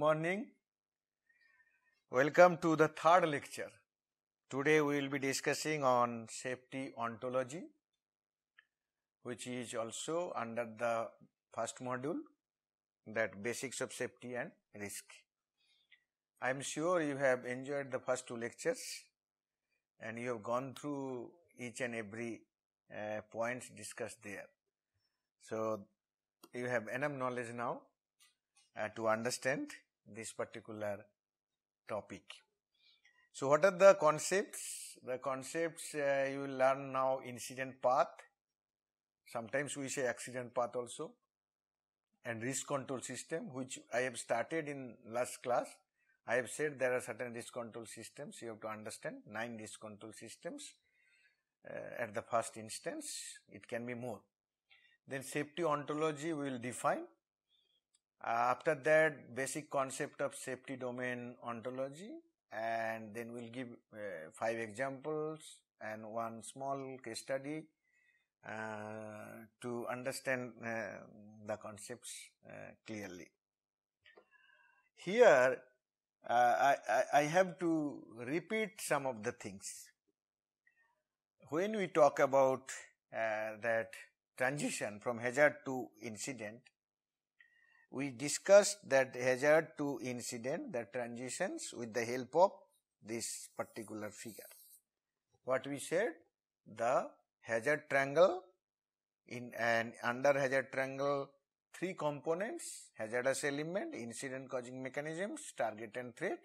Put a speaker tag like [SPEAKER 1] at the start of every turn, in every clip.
[SPEAKER 1] morning. Welcome to the third lecture. Today we will be discussing on safety ontology, which is also under the first module that basics of safety and risk. I am sure you have enjoyed the first two lectures and you have gone through each and every uh, points discussed there. So, you have enough knowledge now uh, to understand this particular topic. So, what are the concepts? The concepts uh, you will learn now incident path, sometimes we say accident path also and risk control system which I have started in last class. I have said there are certain risk control systems you have to understand 9 risk control systems uh, at the first instance it can be more. Then safety ontology we will define uh, after that, basic concept of safety domain ontology and then we'll give uh, five examples and one small case study uh, to understand uh, the concepts uh, clearly. Here, uh, I, I, have to repeat some of the things. When we talk about that transition from hazard to incident, we discussed that hazard to incident, that transitions with the help of this particular figure. What we said? The hazard triangle in an under hazard triangle three components hazardous element, incident causing mechanisms, target and threat.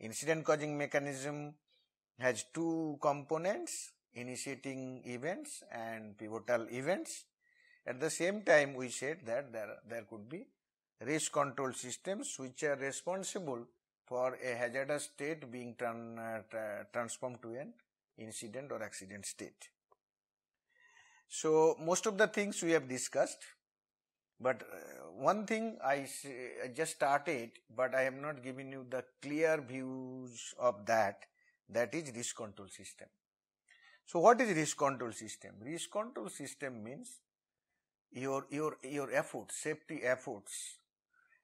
[SPEAKER 1] Incident causing mechanism has two components initiating events and pivotal events. At the same time we said that there, there could be risk control systems which are responsible for a hazardous state being tran uh, transformed to an incident or accident state. So, most of the things we have discussed, but uh, one thing I, I just started, but I have not given you the clear views of that, that is risk control system. So, what is risk control system? Risk control system means your, your, your efforts, safety efforts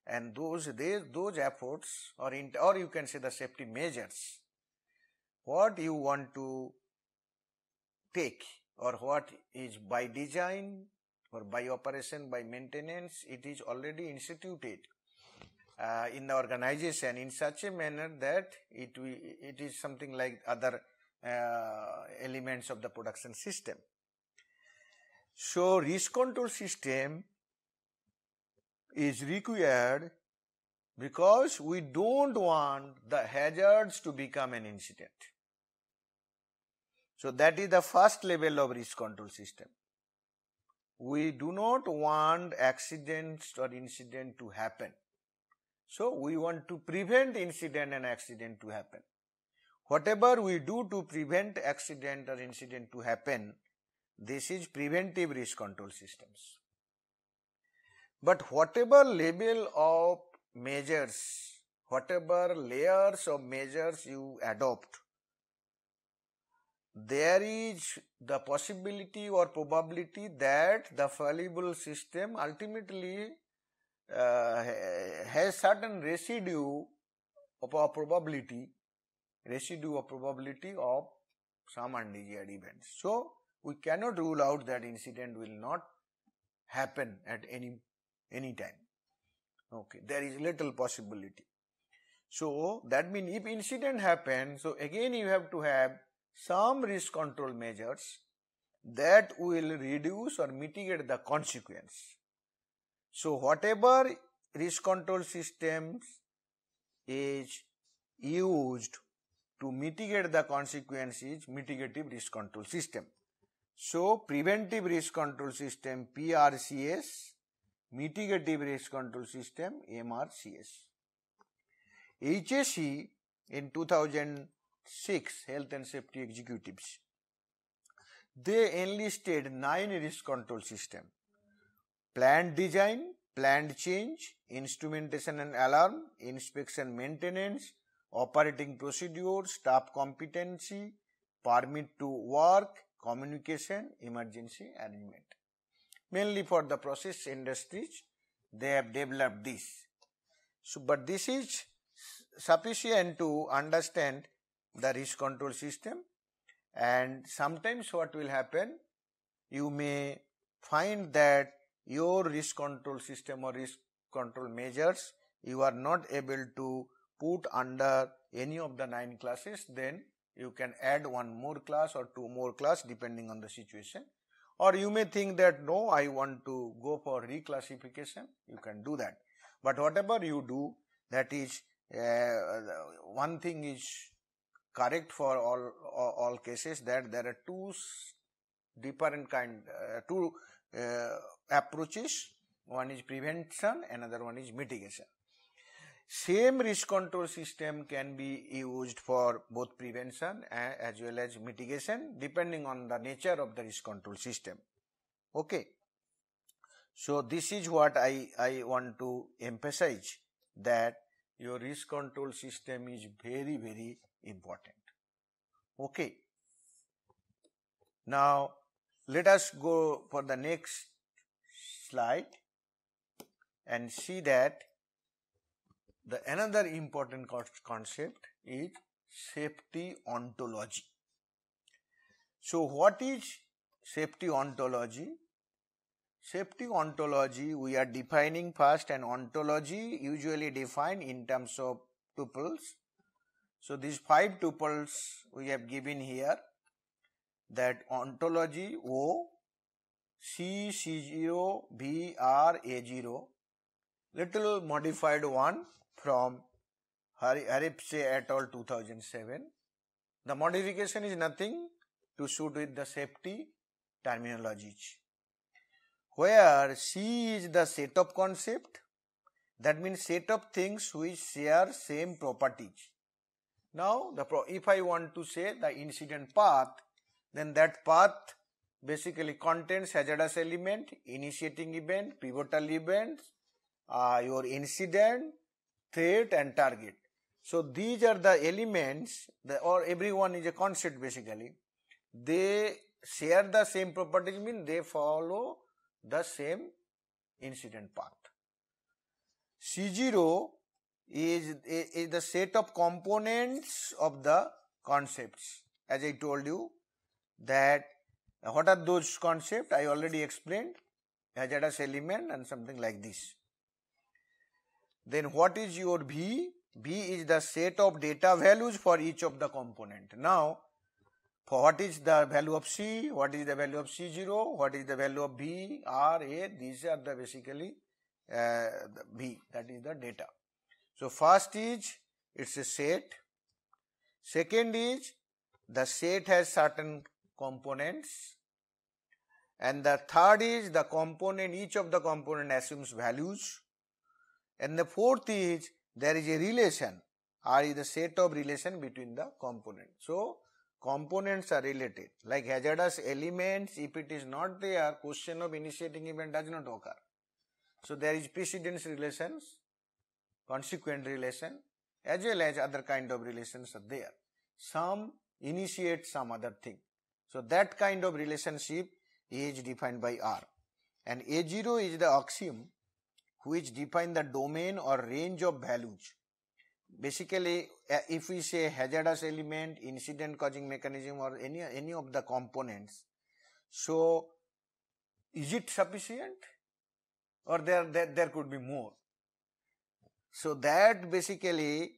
[SPEAKER 1] and those they, those efforts or in, or you can say the safety measures what you want to take or what is by design or by operation by maintenance it is already instituted uh, in the organization in such a manner that it it is something like other uh, elements of the production system so risk control system is required because we don't want the hazards to become an incident. So that is the first level of risk control system. We do not want accidents or incident to happen. So we want to prevent incident and accident to happen. Whatever we do to prevent accident or incident to happen, this is preventive risk control systems. But whatever level of measures, whatever layers of measures you adopt, there is the possibility or probability that the fallible system ultimately uh, has certain residue of probability, residue of probability of some undesired events. So, we cannot rule out that incident will not happen at any anytime. Okay, there is little possibility. So that means if incident happens, so again you have to have some risk control measures that will reduce or mitigate the consequence. So whatever risk control systems is used to mitigate the consequences, mitigative risk control system. So preventive risk control system PRCS mitigative risk control system MRCS. HSE in 2006 Health and Safety Executives, they enlisted nine risk control system, planned design, planned change, instrumentation and alarm, inspection maintenance, operating procedure, staff competency, permit to work, communication, emergency arrangement mainly for the process industries they have developed this. So, but this is sufficient to understand the risk control system and sometimes what will happen you may find that your risk control system or risk control measures you are not able to put under any of the 9 classes then you can add one more class or two more class depending on the situation or you may think that no, I want to go for reclassification, you can do that. But whatever you do, that is uh, one thing is correct for all, all, all cases that there are two different kind, uh, two uh, approaches, one is prevention, another one is mitigation. Same risk control system can be used for both prevention as well as mitigation depending on the nature of the risk control system. Okay. So, this is what I, I want to emphasize that your risk control system is very, very important. Okay. Now, let us go for the next slide and see that the another important concept is safety ontology. So, what is safety ontology? Safety ontology, we are defining first an ontology usually defined in terms of tuples. So, these five tuples we have given here that ontology O, C, C0, B, R, A0, little modified one from Haripse et al. 2007. The modification is nothing to suit with the safety terminologies. Where C is the set of concept, that means set of things which share same properties. Now, the pro if I want to say the incident path, then that path basically contains hazardous element, initiating event, pivotal event, uh, your incident, threat and target. So these are the elements the, or everyone is a concept basically. They share the same properties mean they follow the same incident path. C0 is, is the set of components of the concepts as I told you that what are those concepts I already explained hazardous element and something like this. Then what is your B? B is the set of data values for each of the component. Now, for what is the value of C, what is the value of C0, what is the value of B, R, A, these are the basically uh, the B, that is the data. So, first is it is a set, second is the set has certain components and the third is the component, each of the component assumes values and the fourth is there is a relation or is a set of relation between the components. So, components are related like hazardous elements if it is not there question of initiating event does not occur. So, there is precedence relations, consequent relation as well as other kind of relations are there. Some initiate some other thing. So, that kind of relationship is defined by R and A0 is the axiom which define the domain or range of values. Basically, if we say hazardous element, incident causing mechanism or any, any of the components, so is it sufficient or there, there, there could be more? So that basically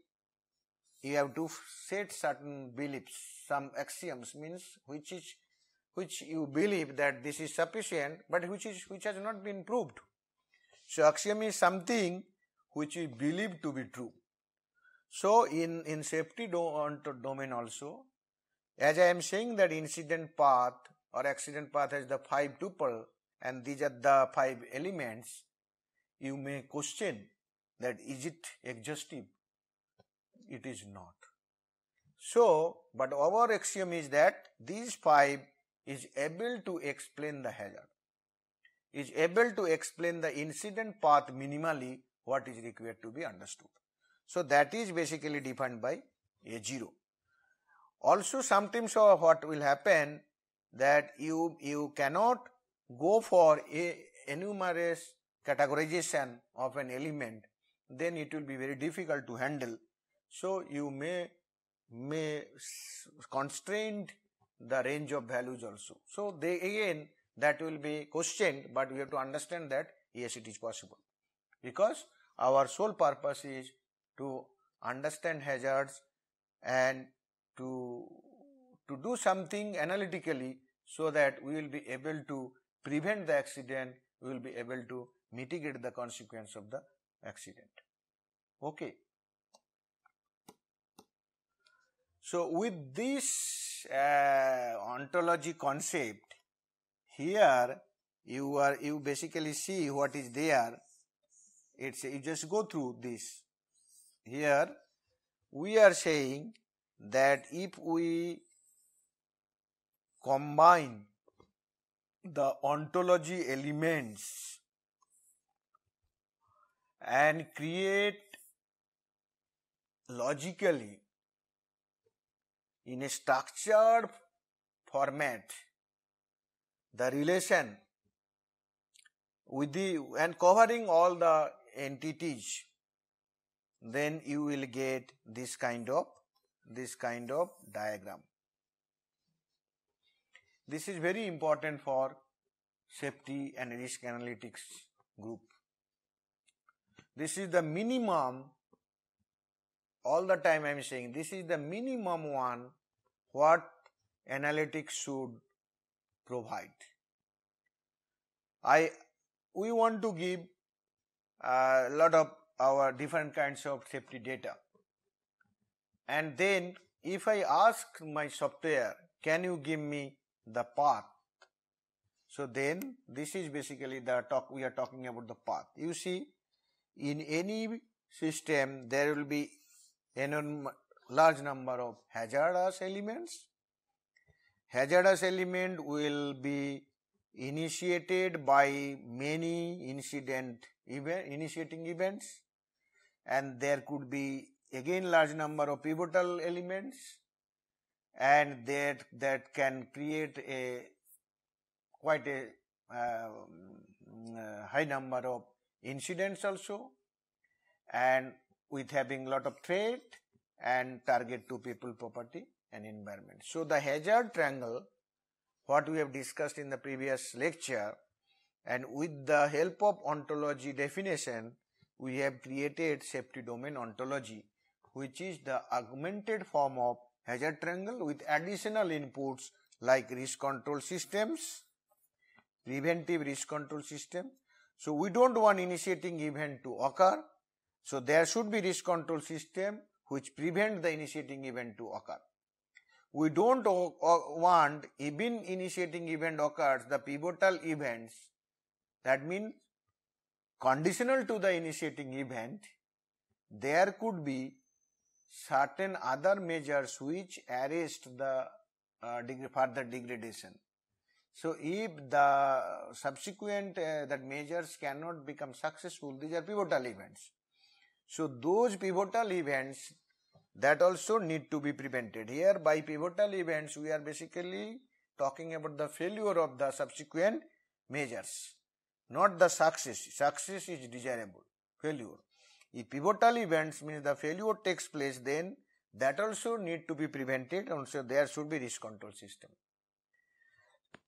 [SPEAKER 1] you have to set certain beliefs, some axioms means which is which you believe that this is sufficient, but which is which has not been proved. So axiom is something which we believe to be true. So in, in safety do domain also, as I am saying that incident path or accident path has the five tuple and these are the five elements, you may question that is it exhaustive? It is not. So, but our axiom is that these five is able to explain the hazard is able to explain the incident path minimally what is required to be understood. So, that is basically defined by A0. Also sometimes uh, what will happen that you, you cannot go for a enumerous categorization of an element then it will be very difficult to handle. So, you may may constrain the range of values also. So, they again that will be questioned, but we have to understand that yes, it is possible. Because our sole purpose is to understand hazards and to, to do something analytically so that we will be able to prevent the accident, we will be able to mitigate the consequence of the accident. Okay. So, with this uh, ontology concept, here you are you basically see what is there it's you just go through this here we are saying that if we combine the ontology elements and create logically in a structured format the relation with the and covering all the entities, then you will get this kind of this kind of diagram. This is very important for safety and risk analytics group. This is the minimum all the time I am saying this is the minimum one what analytics should provide. I we want to give a uh, lot of our different kinds of safety data and then if I ask my software can you give me the path so then this is basically the talk we are talking about the path you see in any system there will be a large number of hazardous elements hazardous element will be initiated by many incident event, initiating events and there could be again large number of pivotal elements and that that can create a quite a um, uh, high number of incidents also and with having lot of threat and target to people property and environment. So, the hazard triangle what we have discussed in the previous lecture and with the help of ontology definition we have created safety domain ontology which is the augmented form of hazard triangle with additional inputs like risk control systems, preventive risk control system. So, we do not want initiating event to occur. So, there should be risk control system which prevent the initiating event to occur we don't want even initiating event occurs the pivotal events that means conditional to the initiating event there could be certain other measures which arrest the uh, degree, further degradation. So, if the subsequent uh, that measures cannot become successful, these are pivotal events. So, those pivotal events that also need to be prevented. Here by pivotal events we are basically talking about the failure of the subsequent measures, not the success. Success is desirable, failure. If pivotal events means the failure takes place then that also need to be prevented and so there should be risk control system.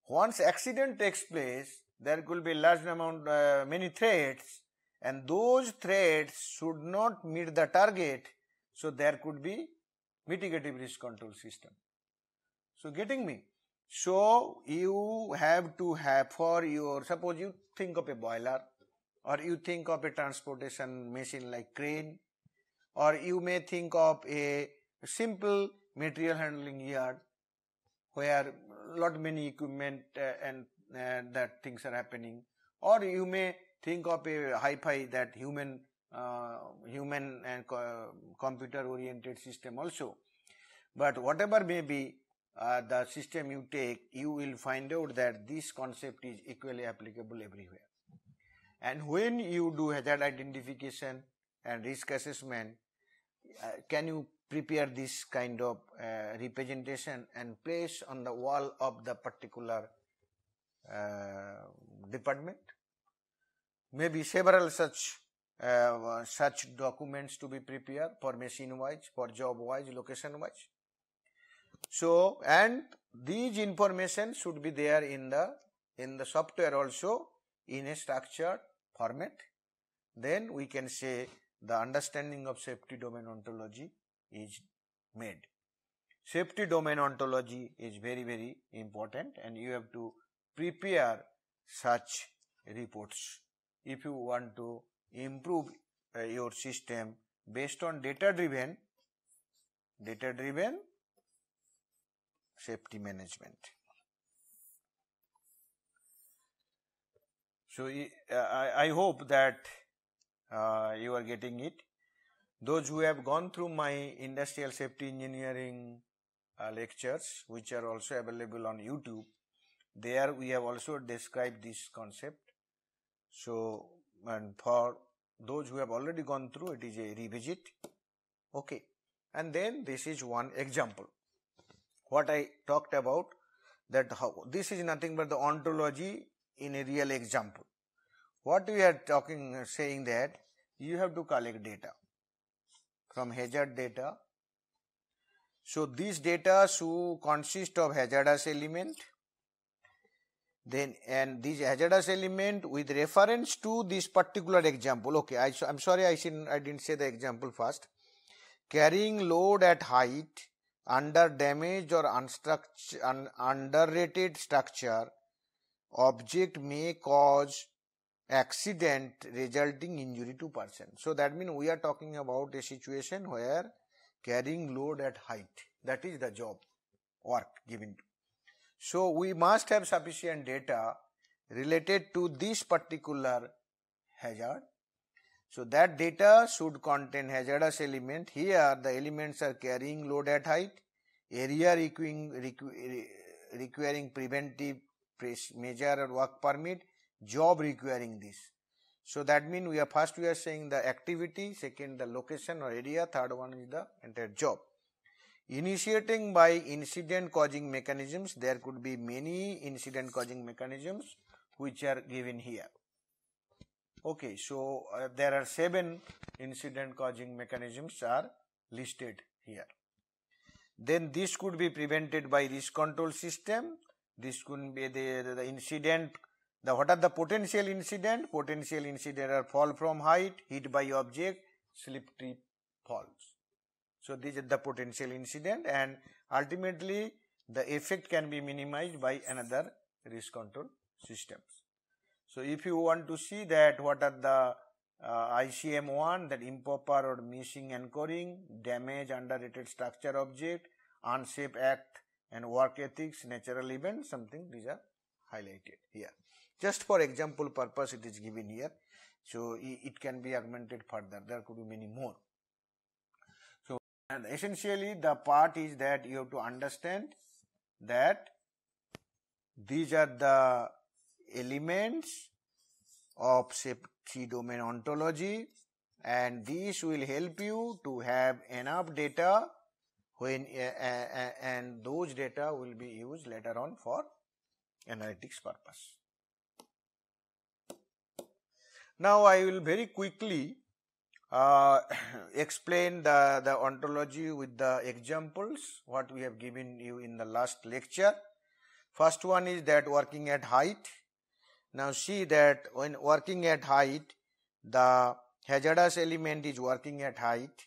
[SPEAKER 1] Once accident takes place there could be large amount uh, many threats and those threats should not meet the target so, there could be mitigative risk control system. So, getting me? So, you have to have for your, suppose you think of a boiler or you think of a transportation machine like crane or you may think of a simple material handling yard where lot many equipment uh, and uh, that things are happening or you may think of a hi-fi that human uh, human and co computer oriented system also. But whatever may be uh, the system you take, you will find out that this concept is equally applicable everywhere. And when you do hazard identification and risk assessment, uh, can you prepare this kind of uh, representation and place on the wall of the particular uh, department? Maybe several such uh, such documents to be prepared for machine wise, for job wise, location wise. So, and these information should be there in the in the software also in a structured format. Then we can say the understanding of safety domain ontology is made. Safety domain ontology is very very important and you have to prepare such reports if you want to improve uh, your system based on data driven data driven safety management so uh, I, I hope that uh, you are getting it those who have gone through my industrial safety engineering uh, lectures which are also available on youtube there we have also described this concept so and for those who have already gone through it is a revisit okay and then this is one example what i talked about that how this is nothing but the ontology in a real example what we are talking saying that you have to collect data from hazard data so these data should consist of hazardous element then and these hazardous element with reference to this particular example okay i am sorry i didn't i didn't say the example first carrying load at height under damaged or unstructured un, underrated structure object may cause accident resulting injury to person so that means we are talking about a situation where carrying load at height that is the job work given to so we must have sufficient data related to this particular hazard. So that data should contain hazardous element. Here the elements are carrying load at height, area requiring, requiring preventive measure or work permit, job requiring this. So that means we are first we are saying the activity, second the location or area, third one is the entire job. Initiating by incident causing mechanisms, there could be many incident causing mechanisms which are given here. Okay, so uh, there are seven incident causing mechanisms are listed here. Then this could be prevented by risk control system. This could be the, the, the incident, the what are the potential incident? Potential incident are fall from height, hit by object, slip trip falls. So these are the potential incident and ultimately the effect can be minimized by another risk control systems. So if you want to see that what are the uh, ICM1 that improper or missing anchoring, damage underrated structure object, unsafe act and work ethics, natural event something these are highlighted here. Just for example purpose it is given here. So it can be augmented further there could be many more. And essentially the part is that you have to understand that these are the elements of safety domain ontology and this will help you to have enough data when uh, uh, uh, and those data will be used later on for analytics purpose. Now I will very quickly uh, explain the, the ontology with the examples what we have given you in the last lecture. First one is that working at height. Now see that when working at height, the hazardous element is working at height,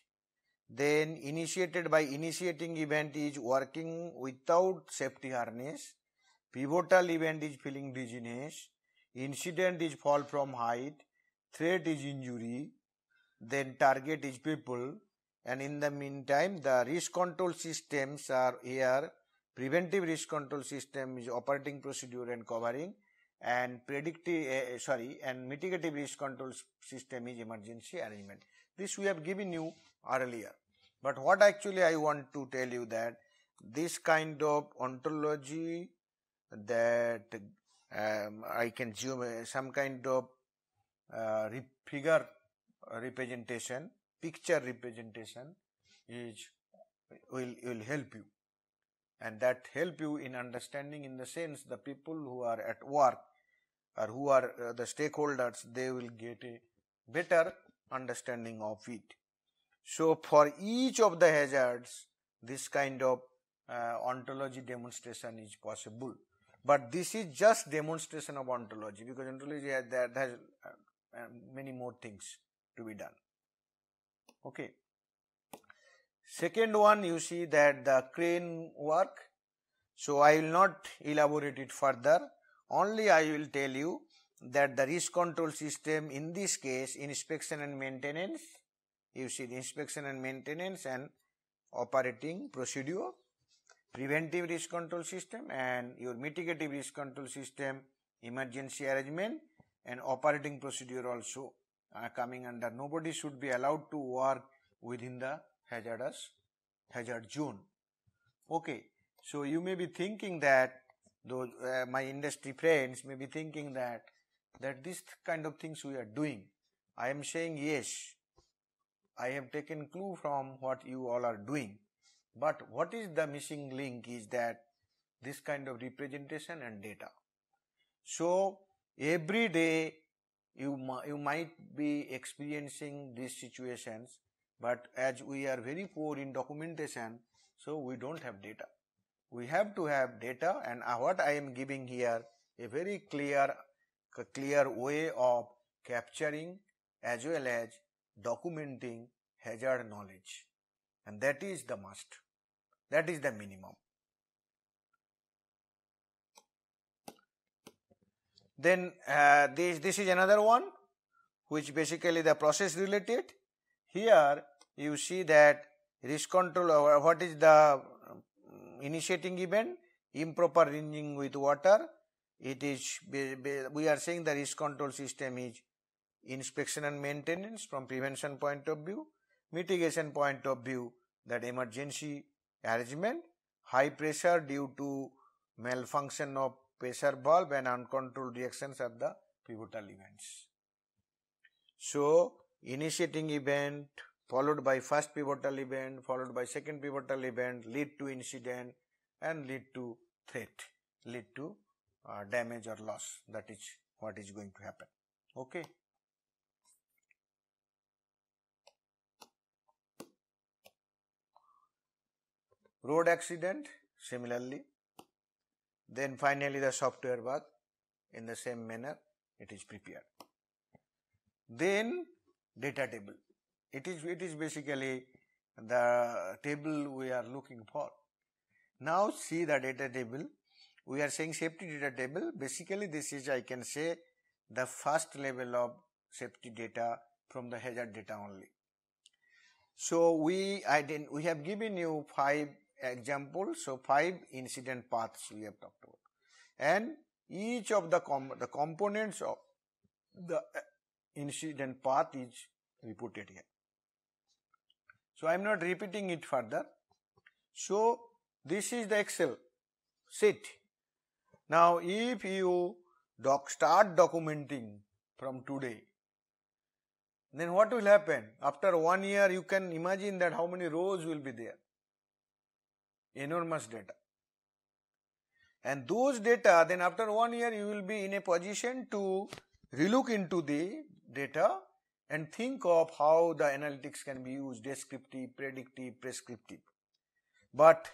[SPEAKER 1] then initiated by initiating event is working without safety harness, pivotal event is feeling dizziness, incident is fall from height, threat is injury, then target each people and in the meantime the risk control systems are here preventive risk control system is operating procedure and covering and predictive uh, sorry and mitigative risk control system is emergency arrangement this we have given you earlier but what actually i want to tell you that this kind of ontology that um, i can assume eh, some kind of uh, figure representation, picture representation is will will help you and that help you in understanding in the sense the people who are at work or who are uh, the stakeholders they will get a better understanding of it. So, for each of the hazards this kind of uh, ontology demonstration is possible, but this is just demonstration of ontology because ontology has, has uh, uh, many more things to be done. Okay. Second one you see that the crane work. So, I will not elaborate it further only I will tell you that the risk control system in this case inspection and maintenance you see the inspection and maintenance and operating procedure preventive risk control system and your mitigative risk control system emergency arrangement and operating procedure also uh, coming under. Nobody should be allowed to work within the hazardous hazard zone. Okay, so you may be thinking that those uh, my industry friends may be thinking that that this kind of things we are doing. I am saying yes, I have taken clue from what you all are doing. But what is the missing link is that this kind of representation and data. So, every day you, you might be experiencing these situations, but as we are very poor in documentation, so we don't have data. We have to have data and what I am giving here a very clear, clear way of capturing as well as documenting hazard knowledge and that is the must. That is the minimum. Then uh, this, this is another one which basically the process related. Here you see that risk control uh, what is the mm, initiating event improper rinsing with water. It is we are saying the risk control system is inspection and maintenance from prevention point of view, mitigation point of view that emergency arrangement, high pressure due to malfunction of pressure bulb and uncontrolled reactions at the pivotal events. So, initiating event followed by first pivotal event followed by second pivotal event lead to incident and lead to threat, lead to uh, damage or loss that is what is going to happen. Okay. Road accident similarly then finally, the software bath in the same manner it is prepared. Then data table. It is, it is basically the table we are looking for. Now see the data table. We are saying safety data table. Basically this is I can say the first level of safety data from the hazard data only. So we, I did we have given you five example. So, five incident paths we have talked about and each of the, com the components of the uh, incident path is reported here. So, I am not repeating it further. So, this is the Excel sheet. Now, if you doc start documenting from today, then what will happen? After one year, you can imagine that how many rows will be there enormous data. And those data, then after one year, you will be in a position to relook into the data and think of how the analytics can be used descriptive, predictive, prescriptive. But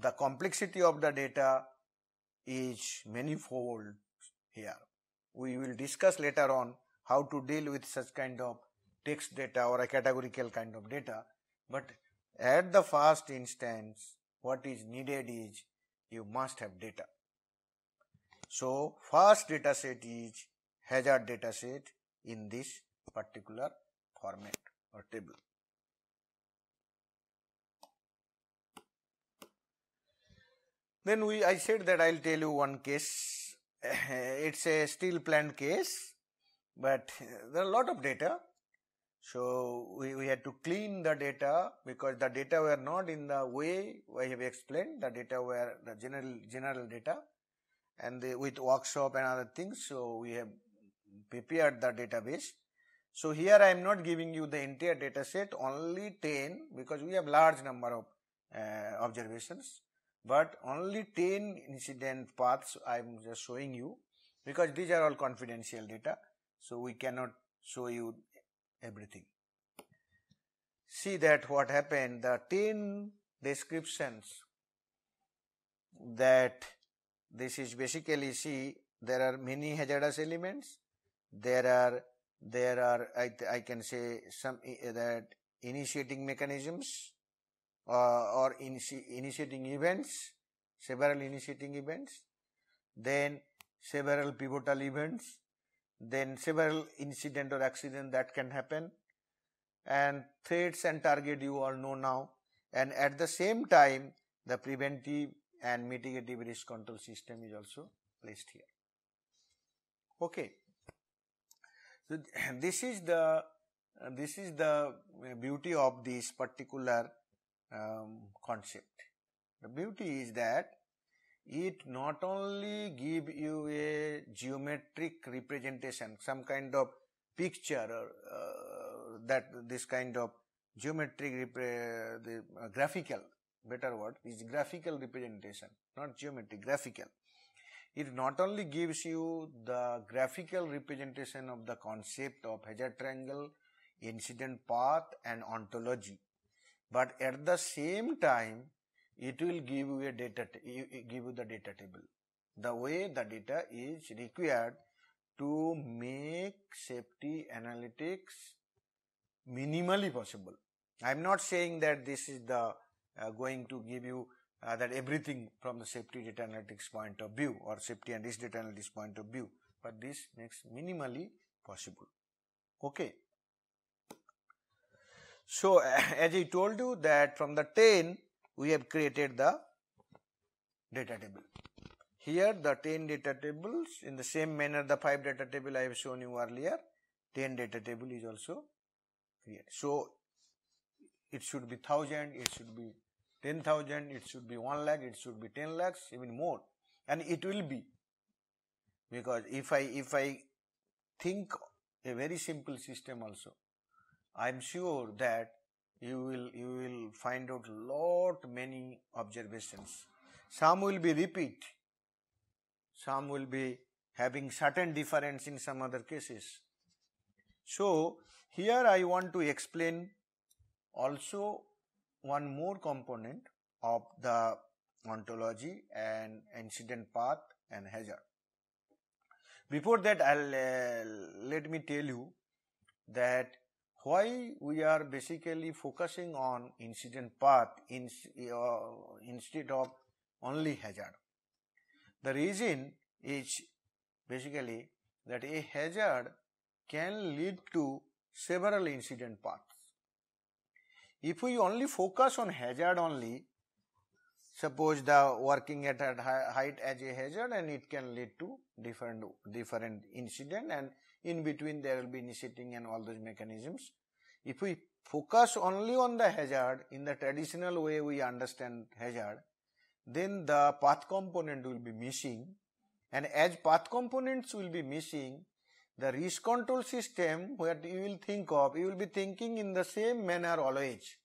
[SPEAKER 1] the complexity of the data is manifold here. We will discuss later on how to deal with such kind of text data or a categorical kind of data, but at the first instance, what is needed is you must have data. So, first data set is hazard data set in this particular format or table. Then we, I said that I will tell you one case, it is a steel plant case, but there are a lot of data. So we, we had to clean the data because the data were not in the way I have explained. The data were the general general data, and the, with workshop and other things. So we have prepared the database. So here I am not giving you the entire data set, only 10 because we have large number of uh, observations, but only 10 incident paths I am just showing you because these are all confidential data. So we cannot show you everything. See that what happened, the 10 descriptions that this is basically see there are many hazardous elements, there are there are I, I can say some eh, eh, that initiating mechanisms uh, or initi initiating events, several initiating events, then several pivotal events, then several incident or accident that can happen and threats and target you all know now and at the same time the preventive and mitigative risk control system is also placed here. Okay. So, this is the uh, this is the beauty of this particular um, concept. The beauty is that it not only give you a geometric representation, some kind of picture uh, that this kind of geometric, the uh, graphical, better word is graphical representation, not geometric, graphical. It not only gives you the graphical representation of the concept of hazard triangle, incident path and ontology, but at the same time it will give you a data, give you the data table. The way the data is required to make safety analytics minimally possible. I am not saying that this is the uh, going to give you uh, that everything from the safety data analytics point of view or safety and risk data analytics point of view, but this makes minimally possible. Okay. So, as I told you that from the 10, we have created the data table. Here the 10 data tables in the same manner the 5 data table I have shown you earlier 10 data table is also created. So it should be 1000, it should be 10,000, it should be 1 lakh, it should be 10 lakhs even more and it will be because if I if I think a very simple system also I am sure that you will you will find out lot many observations. Some will be repeat, some will be having certain difference in some other cases. So, here I want to explain also one more component of the ontology and incident path and hazard. Before that, I'll uh, let me tell you that why we are basically focusing on incident path in, uh, instead of only hazard. The reason is basically that a hazard can lead to several incident paths. If we only focus on hazard only, suppose the working at height as a hazard and it can lead to different different incident and in between there will be initiating and all those mechanisms. If we focus only on the hazard in the traditional way we understand hazard, then the path component will be missing and as path components will be missing, the risk control system what you will think of, you will be thinking in the same manner always.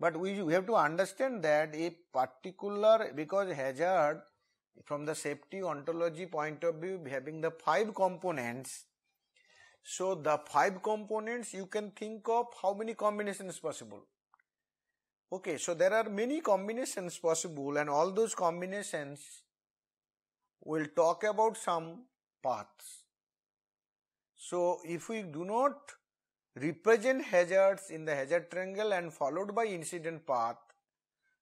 [SPEAKER 1] But we, we have to understand that a particular because hazard from the safety ontology point of view having the five components so the five components you can think of how many combinations possible okay so there are many combinations possible and all those combinations will talk about some paths so if we do not represent hazards in the hazard triangle and followed by incident path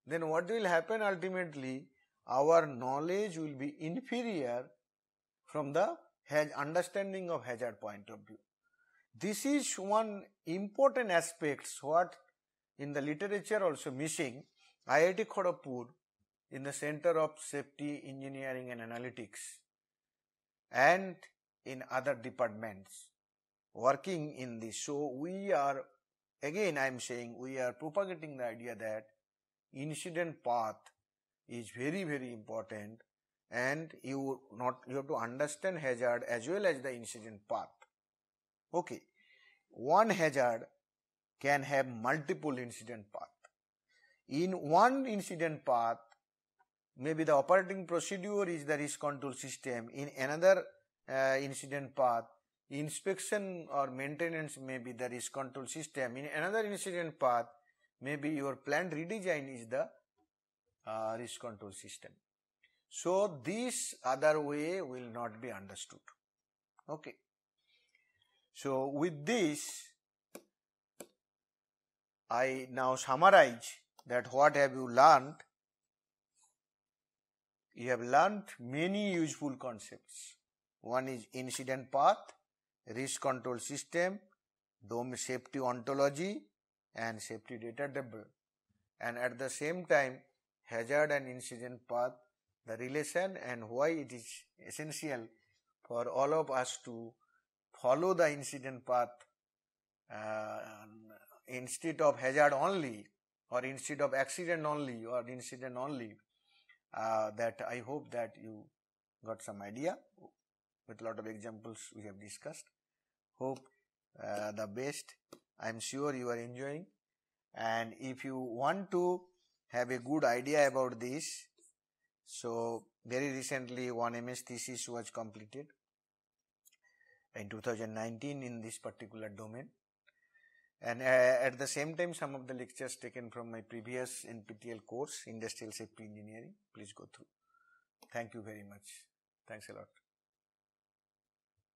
[SPEAKER 1] then what will happen ultimately our knowledge will be inferior from the understanding of hazard point of view. This is one important aspect. what in the literature also missing. IIT Kharagpur in the center of safety engineering and analytics and in other departments working in this. So, we are again I am saying we are propagating the idea that incident path is very very important and you not you have to understand hazard as well as the incident path okay one hazard can have multiple incident path in one incident path maybe the operating procedure is the risk control system in another uh, incident path inspection or maintenance may be the risk control system in another incident path maybe your plant redesign is the uh, risk control system. So this other way will not be understood. Okay. So with this, I now summarize that what have you learned? You have learned many useful concepts. One is incident path, risk control system, dome safety ontology and safety data table. And at the same time, hazard and incident path, the relation and why it is essential for all of us to follow the incident path uh, instead of hazard only or instead of accident only or incident only uh, that I hope that you got some idea with a lot of examples we have discussed. Hope uh, the best. I am sure you are enjoying and if you want to have a good idea about this. So, very recently one MS thesis was completed in 2019 in this particular domain and uh, at the same time some of the lectures taken from my previous NPTEL course industrial safety engineering please go through. Thank you very much. Thanks a lot.